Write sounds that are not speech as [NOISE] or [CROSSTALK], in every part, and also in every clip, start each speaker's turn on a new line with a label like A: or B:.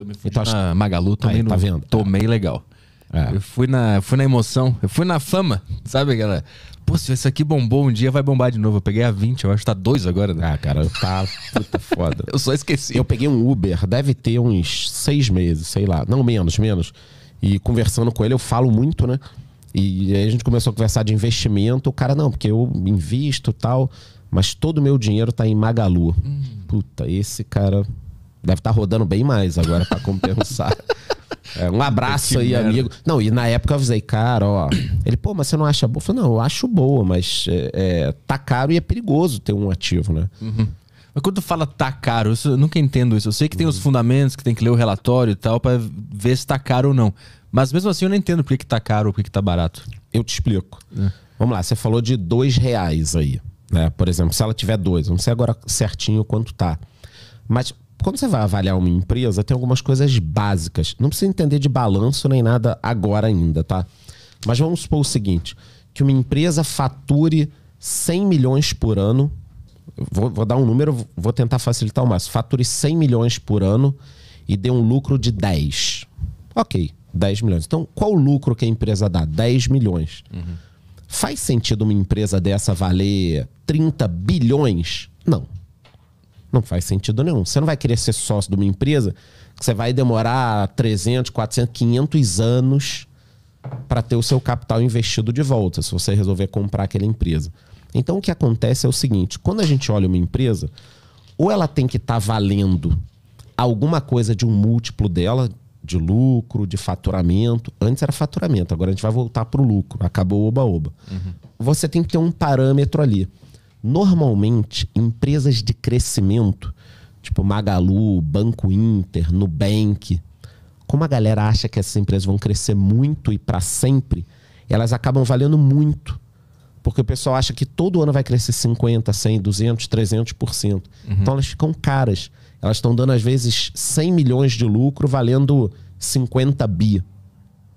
A: Eu na Magalu, também, aí, tá no, tomei é. legal. É. Eu fui na, fui na emoção, eu fui na fama, sabe, galera? Pô, se isso aqui bombou um dia, vai bombar de novo. Eu peguei a 20, eu acho que tá 2
B: agora, né? Ah, cara, tá puta foda. [LAUGHS] eu só esqueci. Eu peguei um Uber, deve ter uns seis meses, sei lá. Não, menos, menos. E conversando com ele, eu falo muito, né? E aí a gente começou a conversar de investimento. O cara, não, porque eu invisto tal, mas todo o meu dinheiro tá em Magalu. Hum. Puta, esse cara Deve estar tá rodando bem mais agora para compensar. [LAUGHS] É, um abraço que aí, merda. amigo. Não, e na época eu avisei, cara, ó. Ele, pô, mas você não acha boa? Eu falei, não, eu acho boa, mas é, é tá caro e é perigoso ter um ativo, né? Uhum.
A: Mas quando tu fala tá caro, eu nunca entendo isso. Eu sei que tem uhum. os fundamentos, que tem que ler o
B: relatório e tal, para ver se tá caro ou não. Mas mesmo assim eu não entendo por que, que tá caro ou por que, que tá barato. Eu te explico. É. Vamos lá, você falou de dois reais aí. Né? Por exemplo, se ela tiver dois, não sei agora certinho quanto tá. Mas quando você vai avaliar uma empresa, tem algumas coisas básicas. Não precisa entender de balanço nem nada agora ainda, tá? Mas vamos supor o seguinte: que uma empresa fature 100 milhões por ano. Vou, vou dar um número, vou tentar facilitar o máximo. Fature 100 milhões por ano e dê um lucro de 10. Ok, 10 milhões. Então, qual o lucro que a empresa dá? 10 milhões. Uhum. Faz sentido uma empresa dessa valer 30 bilhões? Não. Não faz sentido nenhum. Você não vai querer ser sócio de uma empresa que você vai demorar 300, 400, 500 anos para ter o seu capital investido de volta, se você resolver comprar aquela empresa. Então, o que acontece é o seguinte: quando a gente olha uma empresa, ou ela tem que estar tá valendo alguma coisa de um múltiplo dela, de lucro, de faturamento. Antes era faturamento, agora a gente vai voltar para o lucro. Acabou o oba-oba. Uhum. Você tem que ter um parâmetro ali. Normalmente, empresas de crescimento, tipo Magalu, Banco Inter, Nubank, como a galera acha que essas empresas vão crescer muito e para sempre, elas acabam valendo muito. Porque o pessoal acha que todo ano vai crescer 50, 100, 200, 300%. Uhum. Então elas ficam caras. Elas estão dando, às vezes, 100 milhões de lucro valendo 50 bi.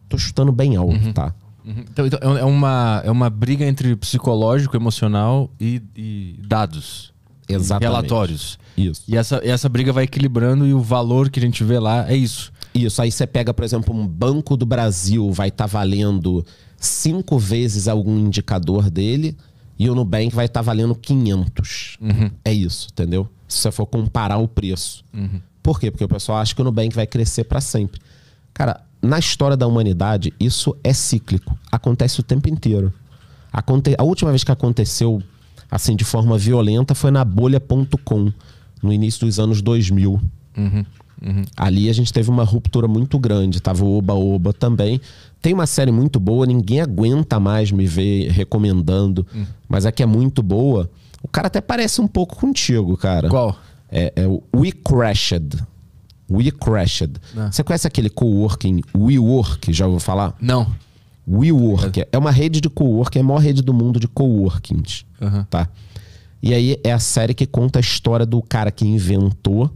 B: Estou chutando bem alto, uhum. tá? Uhum. Então,
A: então, é, é, uma, é uma briga entre psicológico, emocional e, e dados.
B: Exatamente. Relatórios. Isso. E essa, essa briga vai equilibrando e o valor que a gente vê lá é isso. Isso. Aí você pega, por exemplo, um Banco do Brasil vai estar tá valendo cinco vezes algum indicador dele e o Nubank vai estar tá valendo 500. Uhum. É isso, entendeu? Se você for comparar o preço. Uhum. Por quê? Porque o pessoal acha que o Nubank vai crescer para sempre. Cara, na história da humanidade, isso é cíclico. Acontece o tempo inteiro. Aconte a última vez que aconteceu assim de forma violenta foi na bolha.com, no início dos anos 2000. Uhum, uhum. Ali a gente teve uma ruptura muito grande. Tava o Oba Oba também. Tem uma série muito boa, ninguém aguenta mais me ver recomendando, uhum. mas é que é muito boa. O cara até parece um pouco contigo, cara. Qual? É, é o We Crashed. We Crashed. Ah. Você conhece aquele coworking WeWork? Já ouviu falar? Não. WeWork é. é uma rede de coworking, é a maior rede do mundo de coworkings, uhum. tá? E aí é a série que conta a história do cara que inventou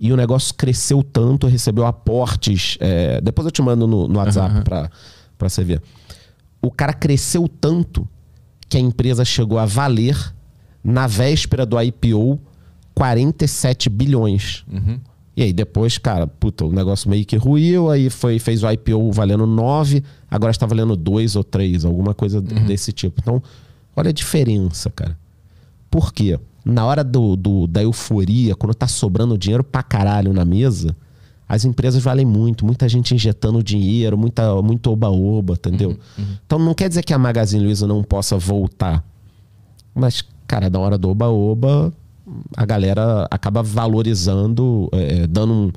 B: e o negócio cresceu tanto, recebeu aportes. É, depois eu te mando no, no WhatsApp uhum. pra, pra você ver. O cara cresceu tanto que a empresa chegou a valer, na véspera do IPO, 47 bilhões. Uhum. E aí depois, cara, puta, o negócio meio que ruiu, aí foi, fez o IPO valendo 9, agora está valendo 2 ou 3, alguma coisa uhum. desse tipo. Então, olha a diferença, cara. Por quê? Na hora do, do, da euforia, quando tá sobrando dinheiro pra caralho na mesa, as empresas valem muito, muita gente injetando dinheiro, muita, muito oba-oba, entendeu? Uhum, uhum. Então não quer dizer que a Magazine Luiza não possa voltar. Mas, cara, na hora do oba-oba, a galera acaba valorizando, é, é, dando um,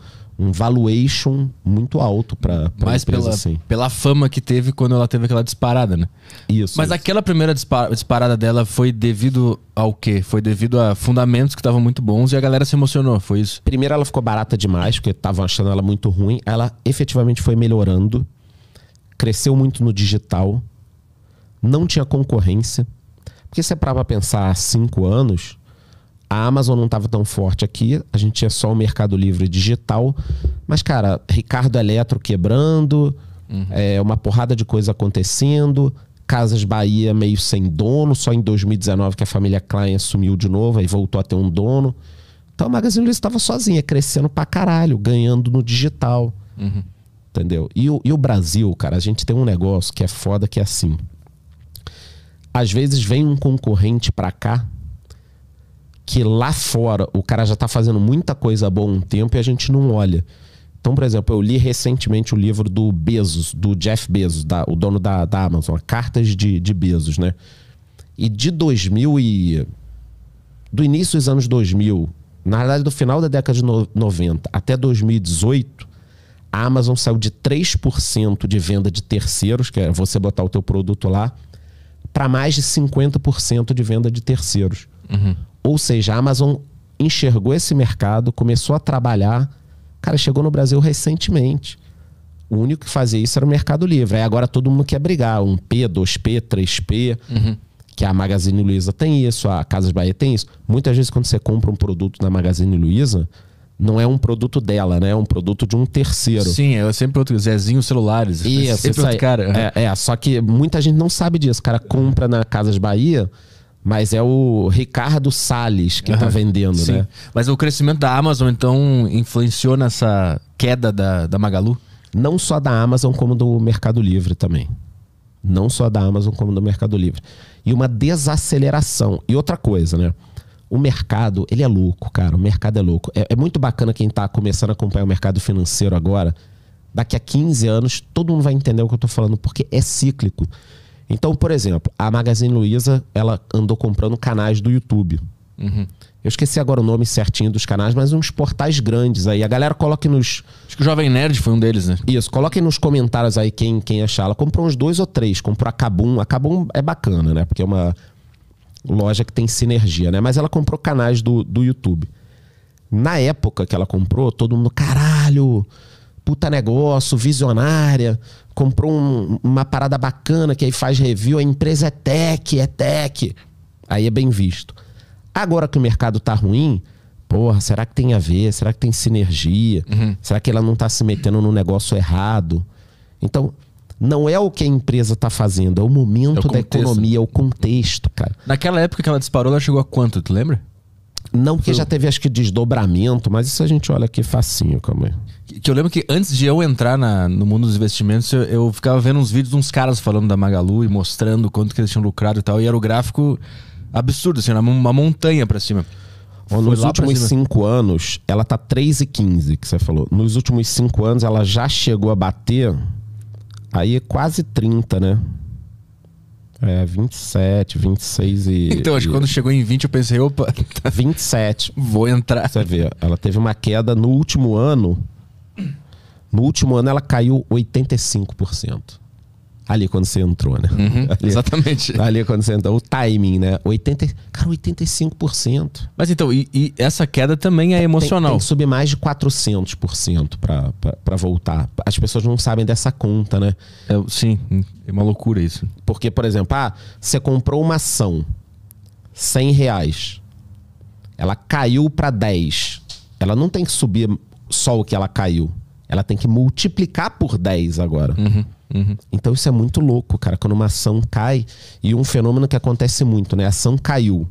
B: um valuation muito alto para mais empresa, pela, assim.
A: pela fama que teve quando ela teve aquela disparada, né? Isso. Mas isso. aquela primeira disparada dela foi devido ao quê? Foi
B: devido a fundamentos que estavam muito bons e a galera se emocionou, foi isso? Primeiro ela ficou barata demais, porque estavam achando ela muito ruim. Ela efetivamente foi melhorando, cresceu muito no digital, não tinha concorrência. Porque se é pra pensar há cinco anos, a Amazon não estava tão forte aqui, a gente tinha só o Mercado Livre digital. Mas, cara, Ricardo Eletro quebrando, uhum. é, uma porrada de coisa acontecendo, Casas Bahia meio sem dono, só em 2019 que a família Klein assumiu de novo, aí voltou a ter um dono. Então a Magazine Luiza estava sozinha, crescendo pra caralho, ganhando no digital. Uhum. Entendeu? E o, e o Brasil, cara, a gente tem um negócio que é foda que é assim. Às vezes vem um concorrente pra cá que lá fora o cara já está fazendo muita coisa boa há um tempo e a gente não olha. Então, por exemplo, eu li recentemente o livro do Bezos, do Jeff Bezos, da, o dono da, da Amazon, Cartas de, de Bezos, né? E de 2000 e... Do início dos anos 2000, na verdade do final da década de 90 até 2018, a Amazon saiu de 3% de venda de terceiros, que é você botar o teu produto lá, para mais de 50% de venda de terceiros. Uhum. Ou seja, a Amazon enxergou esse mercado, começou a trabalhar. Cara, chegou no Brasil recentemente. O único que fazia isso era o Mercado Livre. Aí agora todo mundo quer brigar. Um P, 2P, 3P. Uhum. Que a Magazine Luiza tem isso, a Casas Bahia tem isso. Muitas vezes quando você compra um produto na Magazine Luiza, não é um produto dela, né? É um produto de um terceiro. Sim, é sempre outro Zezinho Celulares. Isso, é sempre outro cara. É, é, só que muita gente não sabe disso. O cara compra na Casas Bahia mas é o Ricardo Salles que está uhum. vendendo, Sim. né? Mas o crescimento da Amazon, então, influenciou nessa queda da, da Magalu? Não só da Amazon, como do Mercado Livre também. Não só da Amazon, como do Mercado Livre. E uma desaceleração. E outra coisa, né? O mercado, ele é louco, cara. O mercado é louco. É, é muito bacana quem está começando a acompanhar o mercado financeiro agora. Daqui a 15 anos, todo mundo vai entender o que eu estou falando, porque é cíclico. Então, por exemplo, a Magazine Luiza, ela andou comprando canais do YouTube. Uhum. Eu esqueci agora o nome certinho dos canais, mas uns portais grandes aí. A galera coloque nos. Acho que o Jovem Nerd foi um deles, né? Isso, coloquem nos comentários aí quem, quem achar. Ela comprou uns dois ou três, comprou a Cabum. A Cabum é bacana, né? Porque é uma loja que tem sinergia, né? Mas ela comprou canais do, do YouTube. Na época que ela comprou, todo mundo, caralho, puta negócio, visionária, comprou um, uma parada bacana que aí faz review, a empresa é tech, é tech. Aí é bem visto. Agora que o mercado tá ruim, porra, será que tem a ver? Será que tem sinergia? Uhum. Será que ela não tá se metendo no negócio errado? Então, não é o que a empresa está fazendo, é o momento é o da economia, é o contexto, cara. Naquela época que ela disparou, ela chegou a quanto, tu lembra? Não porque já teve, acho que, desdobramento, mas isso a gente olha aqui facinho, calma aí. É.
A: Que, que eu lembro que antes de eu entrar na, no mundo dos investimentos, eu, eu, ficava vendo uns vídeos de uns caras falando da Magalu e mostrando quanto que eles tinham lucrado e tal. E era o gráfico absurdo, assim, uma montanha para cima.
B: Bom, nos últimos cinco anos, ela tá 3,15, que você falou. Nos últimos cinco anos, ela já chegou a bater aí quase 30, né? É, 27, 26 e. Então, acho que quando chegou em 20, eu pensei, opa. 27. Tá [LAUGHS] Vou entrar. Você vê, ela teve uma queda no último ano. No último ano, ela caiu 85% ali quando você entrou, né? Uhum, [LAUGHS] ali, exatamente. Ali quando você entrou. O timing, né? 80, cara, 85%. Mas então, e, e essa queda também é emocional. Tem, tem que subir mais de 400% para voltar. As pessoas não sabem dessa conta, né? É, sim, é uma loucura isso. Porque, por exemplo, ah, você comprou uma ação, 100 reais. Ela caiu para 10. Ela não tem que subir só o que ela caiu. Ela tem que multiplicar por 10 agora. Uhum. Uhum. Então isso é muito louco, cara, quando uma ação cai e um fenômeno que acontece muito, né? A ação caiu.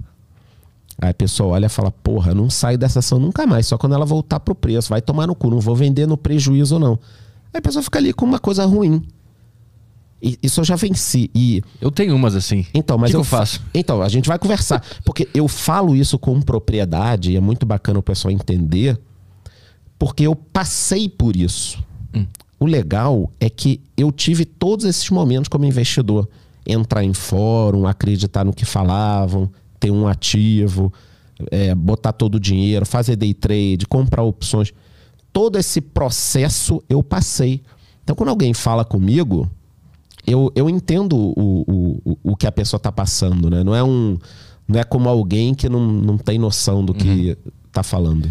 B: Aí a pessoa olha e fala: Porra, não sai dessa ação nunca mais, só quando ela voltar pro preço, vai tomar no cu, não vou vender no prejuízo, não. Aí a pessoa fica ali com uma coisa ruim. E, isso eu já venci. E, eu tenho umas assim. Então, mas que eu, que eu faço. Então, a gente vai conversar. porque eu falo isso com propriedade, e é muito bacana o pessoal entender, porque eu passei por isso. Hum o legal é que eu tive todos esses momentos como investidor. Entrar em fórum, acreditar no que falavam, ter um ativo, é, botar todo o dinheiro, fazer day trade, comprar opções. Todo esse processo eu passei. Então, quando alguém fala comigo, eu, eu entendo o, o, o que a pessoa está passando, né? Não é um. Não é como alguém que não, não tem noção do que está uhum. Tá falando.